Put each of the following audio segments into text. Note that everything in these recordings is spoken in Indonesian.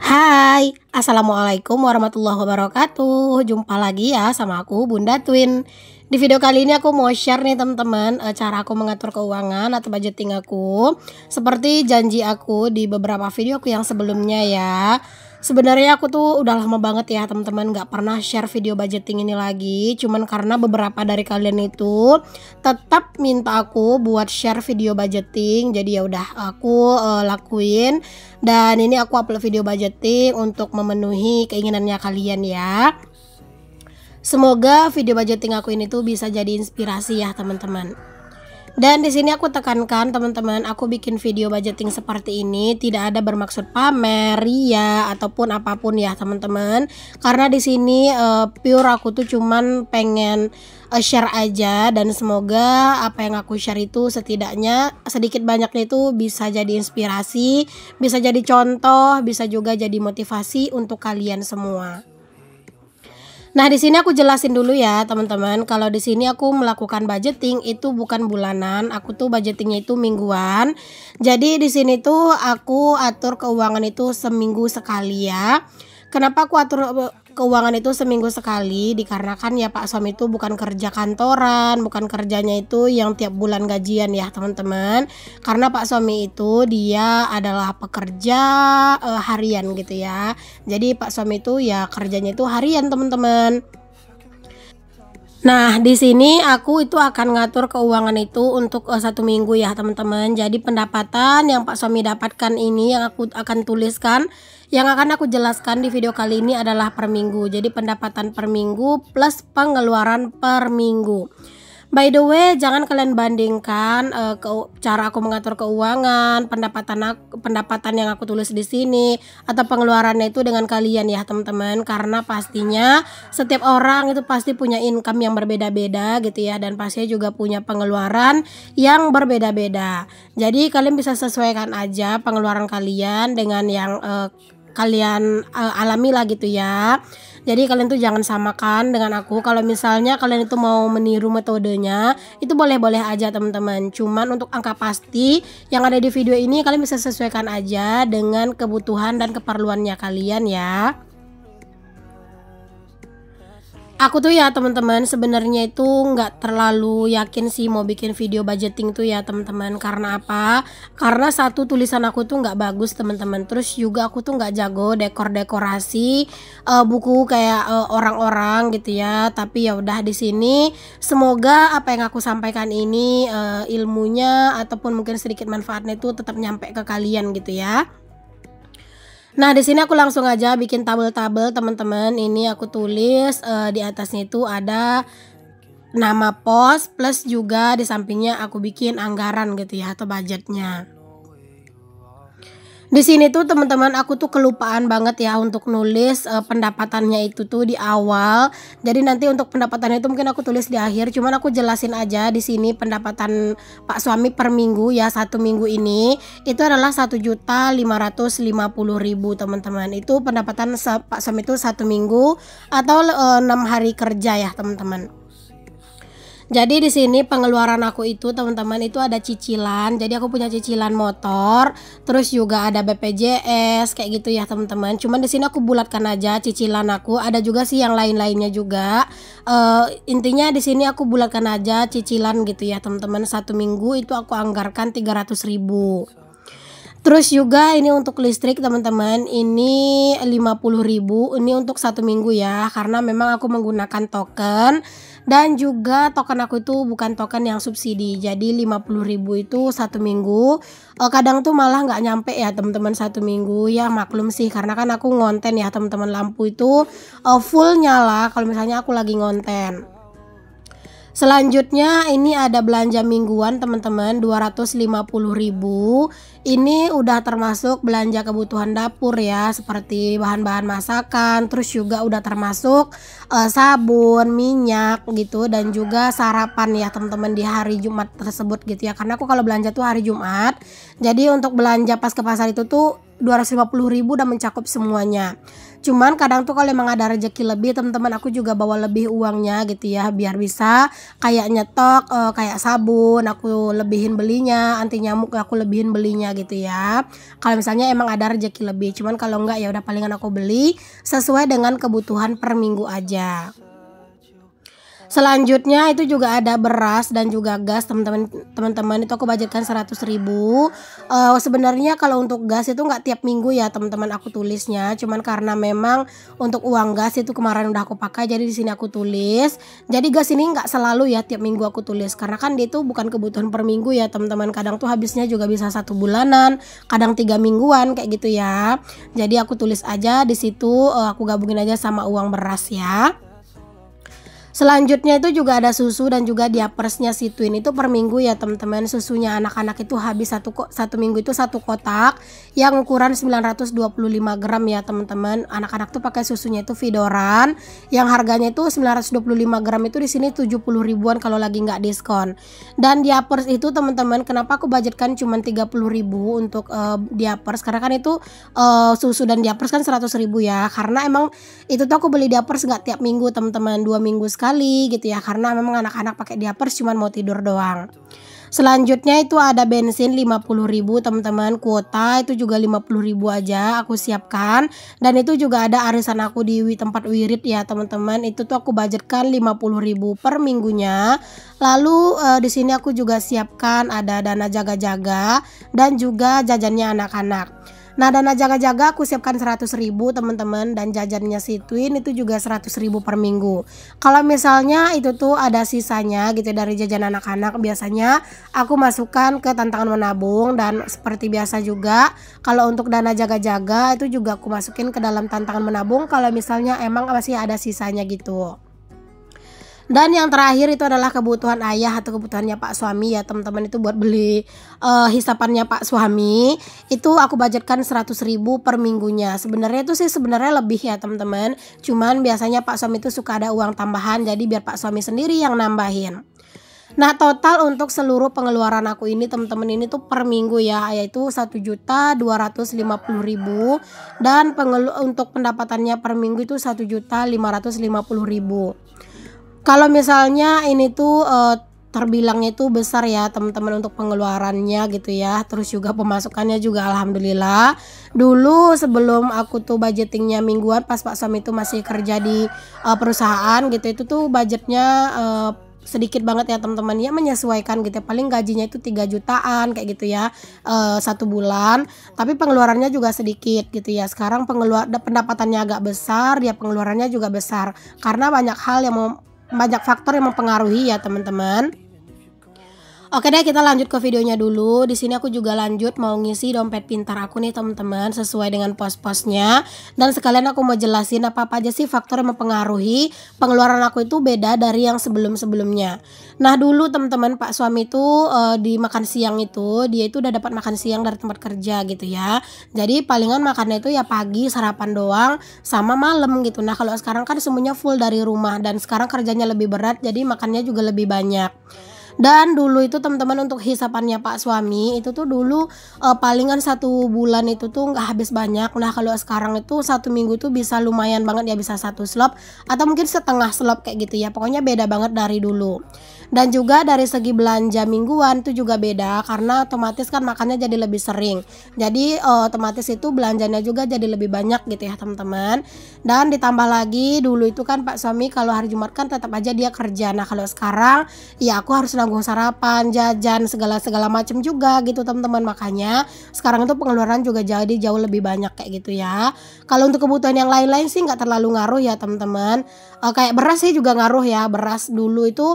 Hai, Assalamualaikum warahmatullahi wabarakatuh Jumpa lagi ya sama aku Bunda Twin Di video kali ini aku mau share nih teman-teman eh, Cara aku mengatur keuangan atau budgeting aku Seperti janji aku di beberapa video aku yang sebelumnya ya Sebenarnya aku tuh udah lama banget ya teman-teman nggak pernah share video budgeting ini lagi. Cuman karena beberapa dari kalian itu tetap minta aku buat share video budgeting. Jadi ya udah aku uh, lakuin dan ini aku upload video budgeting untuk memenuhi keinginannya kalian ya. Semoga video budgeting aku ini tuh bisa jadi inspirasi ya teman-teman. Dan di sini aku tekankan teman-teman, aku bikin video budgeting seperti ini tidak ada bermaksud pamer, ya ataupun apapun ya teman-teman. Karena di sini uh, pure aku tuh cuman pengen uh, share aja dan semoga apa yang aku share itu setidaknya sedikit banyaknya itu bisa jadi inspirasi, bisa jadi contoh, bisa juga jadi motivasi untuk kalian semua. Nah, di sini aku jelasin dulu ya, teman-teman. Kalau di sini aku melakukan budgeting itu bukan bulanan, aku tuh budgetingnya itu mingguan. Jadi di sini tuh aku atur keuangan itu seminggu sekali ya. Kenapa aku atur keuangan itu seminggu sekali dikarenakan ya Pak Suami itu bukan kerja kantoran, bukan kerjanya itu yang tiap bulan gajian ya teman-teman. Karena Pak Suami itu dia adalah pekerja uh, harian gitu ya. Jadi Pak Suami itu ya kerjanya itu harian teman-teman. Nah, di sini aku itu akan ngatur keuangan itu untuk uh, satu minggu ya, teman-teman. Jadi pendapatan yang Pak Suami dapatkan ini yang aku akan tuliskan yang akan aku jelaskan di video kali ini adalah per minggu. Jadi pendapatan per minggu plus pengeluaran per minggu. By the way, jangan kalian bandingkan uh, ke, cara aku mengatur keuangan, pendapatan aku, pendapatan yang aku tulis di sini atau pengeluarannya itu dengan kalian ya, teman-teman, karena pastinya setiap orang itu pasti punya income yang berbeda-beda gitu ya dan pastinya juga punya pengeluaran yang berbeda-beda. Jadi kalian bisa sesuaikan aja pengeluaran kalian dengan yang uh, kalian uh, alami lah gitu ya. Jadi kalian tuh jangan samakan dengan aku. Kalau misalnya kalian itu mau meniru metodenya, itu boleh-boleh aja teman-teman. Cuman untuk angka pasti yang ada di video ini kalian bisa sesuaikan aja dengan kebutuhan dan keperluannya kalian ya aku tuh ya teman-teman sebenarnya itu nggak terlalu yakin sih mau bikin video budgeting tuh ya teman-teman karena apa karena satu tulisan aku tuh nggak bagus teman-teman terus juga aku tuh nggak jago dekor dekorasi uh, eh, buku kayak eh, orang-orang uh, gitu ya tapi ya udah di sini semoga apa yang aku sampaikan ini uh, ilmunya ataupun mungkin sedikit manfaatnya itu tetap nyampe ke kalian gitu ya Nah, di sini aku langsung aja bikin tabel-tabel teman-teman. Ini aku tulis uh, di atasnya itu ada nama pos plus juga di sampingnya aku bikin anggaran gitu ya atau budgetnya. Di sini tuh teman-teman aku tuh kelupaan banget ya untuk nulis uh, pendapatannya itu tuh di awal. Jadi nanti untuk pendapatannya itu mungkin aku tulis di akhir. Cuman aku jelasin aja di sini pendapatan Pak suami per minggu ya satu minggu ini itu adalah satu juta lima ratus lima puluh ribu teman-teman. Itu pendapatan Pak suami itu satu minggu atau eh, enam hari kerja ya teman-teman. Jadi di sini pengeluaran aku itu teman-teman itu ada cicilan. Jadi aku punya cicilan motor, terus juga ada BPJS kayak gitu ya teman-teman. Cuman di sini aku bulatkan aja cicilan aku. Ada juga sih yang lain-lainnya juga. Uh, intinya di sini aku bulatkan aja cicilan gitu ya teman-teman. Satu minggu itu aku anggarkan 300 ribu. Terus juga ini untuk listrik teman-teman ini 50.000 ini untuk satu minggu ya karena memang aku menggunakan token dan juga token aku itu bukan token yang subsidi jadi 50.000 itu satu minggu uh, kadang tuh malah nggak nyampe ya teman-teman satu minggu ya maklum sih karena kan aku ngonten ya teman-teman lampu itu uh, eh, full nyala kalau misalnya aku lagi ngonten Selanjutnya ini ada belanja mingguan teman-teman 250.000. Ini udah termasuk belanja kebutuhan dapur ya seperti bahan-bahan masakan, terus juga udah termasuk uh, sabun, minyak gitu dan juga sarapan ya teman-teman di hari Jumat tersebut gitu ya. Karena aku kalau belanja tuh hari Jumat. Jadi untuk belanja pas ke pasar itu tuh 250.000 udah mencakup semuanya cuman kadang tuh kalau emang ada rezeki lebih teman-teman aku juga bawa lebih uangnya gitu ya biar bisa kayak nyetok uh, kayak sabun aku lebihin belinya anti nyamuk aku lebihin belinya gitu ya kalau misalnya emang ada rezeki lebih cuman kalau enggak ya udah palingan aku beli sesuai dengan kebutuhan per minggu aja Selanjutnya itu juga ada beras dan juga gas teman-teman teman-teman itu aku budgetkan 100 ribu. Uh, sebenarnya kalau untuk gas itu nggak tiap minggu ya teman-teman aku tulisnya. Cuman karena memang untuk uang gas itu kemarin udah aku pakai jadi di sini aku tulis. Jadi gas ini nggak selalu ya tiap minggu aku tulis karena kan dia itu bukan kebutuhan per minggu ya teman-teman. Kadang tuh habisnya juga bisa satu bulanan, kadang tiga mingguan kayak gitu ya. Jadi aku tulis aja di situ uh, aku gabungin aja sama uang beras ya. Selanjutnya itu juga ada susu dan juga diapersnya si Twin itu per minggu ya teman-teman. Susunya anak-anak itu habis satu satu minggu itu satu kotak yang ukuran 925 gram ya teman-teman. Anak-anak tuh pakai susunya itu Vidoran yang harganya itu 925 gram itu di sini 70 ribuan kalau lagi nggak diskon. Dan diapers itu teman-teman kenapa aku budgetkan cuma 30 ribu untuk uh, diapers karena kan itu uh, susu dan diapers kan 100 ribu ya karena emang itu tuh aku beli diapers nggak tiap minggu teman-teman dua minggu sekali sekali gitu ya karena memang anak-anak pakai diapers cuman mau tidur doang. Selanjutnya itu ada bensin 50.000 teman-teman kuota itu juga 50.000 aja aku siapkan dan itu juga ada arisan aku di tempat wirid ya teman-teman itu tuh aku budgetkan 50.000 per minggunya lalu eh, di sini aku juga siapkan ada dana jaga-jaga dan juga jajannya anak-anak. Nah dana jaga-jaga aku siapkan 100 ribu teman-teman dan jajannya si Twin itu juga 100 ribu per minggu. Kalau misalnya itu tuh ada sisanya gitu ya, dari jajan anak-anak biasanya aku masukkan ke tantangan menabung dan seperti biasa juga kalau untuk dana jaga-jaga itu juga aku masukin ke dalam tantangan menabung kalau misalnya emang masih ada sisanya gitu. Dan yang terakhir itu adalah kebutuhan ayah atau kebutuhannya Pak Suami ya teman-teman itu buat beli uh, hisapannya Pak Suami itu aku budgetkan 100 ribu per minggunya. Sebenarnya itu sih sebenarnya lebih ya teman-teman. Cuman biasanya Pak Suami itu suka ada uang tambahan jadi biar Pak Suami sendiri yang nambahin. Nah total untuk seluruh pengeluaran aku ini teman-teman ini tuh per minggu ya yaitu satu juta dua ribu dan untuk pendapatannya per minggu itu satu juta lima ribu. Kalau misalnya ini tuh uh, terbilangnya itu besar ya teman-teman untuk pengeluarannya gitu ya terus juga pemasukannya juga alhamdulillah dulu sebelum aku tuh budgetingnya mingguan pas pak suami itu masih kerja di uh, perusahaan gitu itu tuh budgetnya uh, sedikit banget ya teman-teman ya menyesuaikan gitu ya paling gajinya itu 3 jutaan kayak gitu ya e, satu bulan tapi pengeluarannya juga sedikit gitu ya sekarang pengeluar pendapatannya agak besar ya pengeluarannya juga besar karena banyak hal yang mau banyak faktor yang mempengaruhi ya teman-teman Oke deh kita lanjut ke videonya dulu. Di sini aku juga lanjut mau ngisi dompet pintar aku nih teman-teman sesuai dengan pos-posnya dan sekalian aku mau jelasin apa apa aja sih faktor yang mempengaruhi pengeluaran aku itu beda dari yang sebelum-sebelumnya. Nah dulu teman-teman pak suami itu uh, di makan siang itu dia itu udah dapat makan siang dari tempat kerja gitu ya. Jadi palingan makannya itu ya pagi sarapan doang sama malam gitu. Nah kalau sekarang kan semuanya full dari rumah dan sekarang kerjanya lebih berat jadi makannya juga lebih banyak dan dulu itu teman-teman untuk hisapannya pak suami itu tuh dulu uh, palingan satu bulan itu tuh nggak habis banyak nah kalau sekarang itu satu minggu tuh bisa lumayan banget ya bisa satu slop atau mungkin setengah slop kayak gitu ya pokoknya beda banget dari dulu dan juga dari segi belanja mingguan itu juga beda karena otomatis kan makannya jadi lebih sering jadi eh, otomatis itu belanjanya juga jadi lebih banyak gitu ya teman-teman dan ditambah lagi dulu itu kan Pak suami kalau hari Jumat kan tetap aja dia kerja nah kalau sekarang ya aku harus nanggung sarapan jajan segala segala macam juga gitu teman-teman makanya sekarang itu pengeluaran juga jadi jauh lebih banyak kayak gitu ya kalau untuk kebutuhan yang lain-lain sih nggak terlalu ngaruh ya teman-teman uh, kayak beras sih juga ngaruh ya beras dulu itu uh,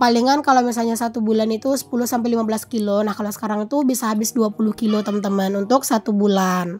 paling palingan kalau misalnya satu bulan itu 10 sampai 15 kilo nah kalau sekarang itu bisa habis 20 kilo teman-teman untuk satu bulan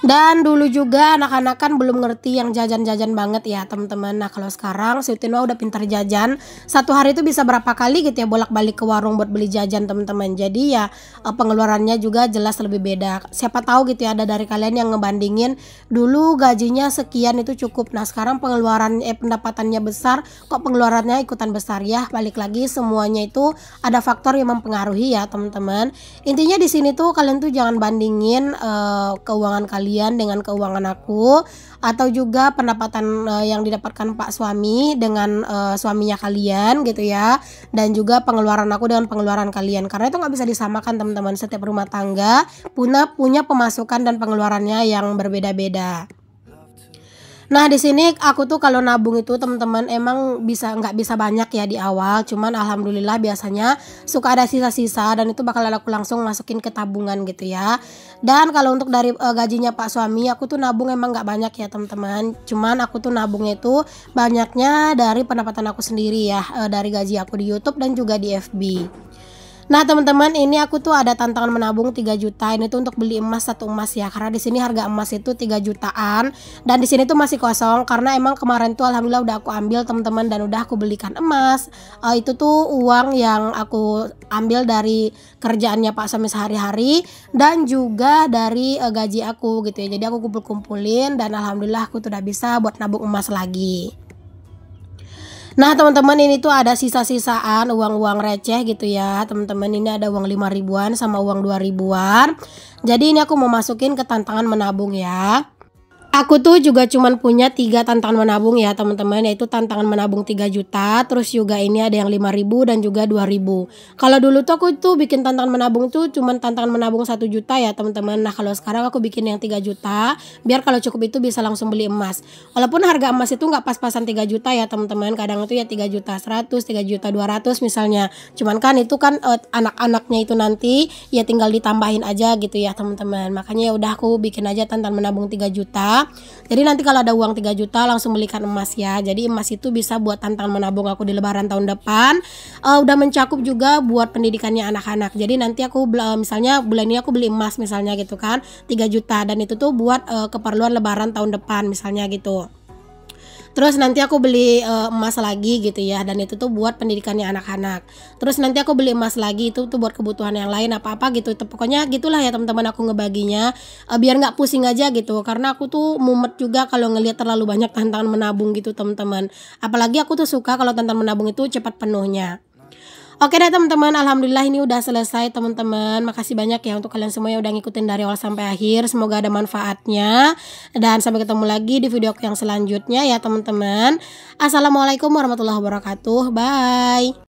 dan dulu juga anak-anak kan belum ngerti yang jajan-jajan banget ya teman-teman. Nah kalau sekarang si Tino udah pintar jajan. Satu hari itu bisa berapa kali gitu ya bolak-balik ke warung buat beli jajan teman-teman. Jadi ya eh, pengeluarannya juga jelas lebih beda. Siapa tahu gitu ya ada dari kalian yang ngebandingin dulu gajinya sekian itu cukup. Nah sekarang pengeluaran eh pendapatannya besar kok pengeluarannya ikutan besar ya. Balik lagi semuanya itu ada faktor yang mempengaruhi ya teman-teman. Intinya di sini tuh kalian tuh jangan bandingin uh, keuangan kalian kalian dengan keuangan aku atau juga pendapatan uh, yang didapatkan Pak suami dengan uh, suaminya kalian gitu ya dan juga pengeluaran aku dengan pengeluaran kalian karena itu nggak bisa disamakan teman-teman setiap rumah tangga punya punya pemasukan dan pengeluarannya yang berbeda-beda. Nah di sini aku tuh kalau nabung itu teman-teman emang bisa nggak bisa banyak ya di awal, cuman alhamdulillah biasanya suka ada sisa-sisa dan itu bakal aku langsung masukin ke tabungan gitu ya. Dan kalau untuk dari uh, gajinya Pak suami aku tuh nabung emang nggak banyak ya teman-teman, cuman aku tuh nabungnya itu banyaknya dari pendapatan aku sendiri ya, uh, dari gaji aku di YouTube dan juga di FB. Nah teman-teman ini aku tuh ada tantangan menabung 3 juta ini tuh untuk beli emas satu emas ya karena di sini harga emas itu 3 jutaan dan di sini tuh masih kosong karena emang kemarin tuh alhamdulillah udah aku ambil teman-teman dan udah aku belikan emas uh, itu tuh uang yang aku ambil dari kerjaannya Pak Sami sehari-hari dan juga dari uh, gaji aku gitu ya jadi aku kumpul-kumpulin dan alhamdulillah aku tuh udah bisa buat nabung emas lagi. Nah teman-teman ini tuh ada sisa-sisaan uang-uang receh gitu ya Teman-teman ini ada uang 5 ribuan sama uang 2 ribuan Jadi ini aku mau masukin ke tantangan menabung ya Aku tuh juga cuman punya tiga tantangan menabung ya teman-teman yaitu tantangan menabung 3 juta terus juga ini ada yang 5000 dan juga 2000 kalau dulu tuh aku tuh bikin tantangan menabung tuh cuman tantangan menabung 1 juta ya teman-teman nah kalau sekarang aku bikin yang 3 juta biar kalau cukup itu bisa langsung beli emas walaupun harga emas itu nggak pas-pasan 3 juta ya teman-teman kadang itu ya 3 juta 100 3 juta 200 misalnya cuman kan itu kan uh, anak-anaknya itu nanti ya tinggal ditambahin aja gitu ya teman-teman makanya ya udah aku bikin aja tantangan menabung 3 juta jadi nanti kalau ada uang 3 juta langsung belikan emas ya jadi emas itu bisa buat tantangan menabung aku di lebaran tahun depan uh, udah mencakup juga buat pendidikannya anak-anak jadi nanti aku uh, misalnya bulan ini aku beli emas misalnya gitu kan 3 juta dan itu tuh buat uh, keperluan lebaran tahun depan misalnya gitu terus nanti aku beli uh, emas lagi gitu ya dan itu tuh buat pendidikannya anak-anak terus nanti aku beli emas lagi itu tuh buat kebutuhan yang lain apa-apa gitu pokoknya gitulah ya teman-teman aku ngebaginya uh, biar nggak pusing aja gitu karena aku tuh mumet juga kalau ngelihat terlalu banyak tantangan menabung gitu teman-teman apalagi aku tuh suka kalau tantangan menabung itu cepat penuhnya Oke deh teman-teman, alhamdulillah ini udah selesai teman-teman. Makasih banyak ya untuk kalian semua yang udah ngikutin dari awal sampai akhir. Semoga ada manfaatnya dan sampai ketemu lagi di video yang selanjutnya ya teman-teman. Assalamualaikum warahmatullahi wabarakatuh. Bye.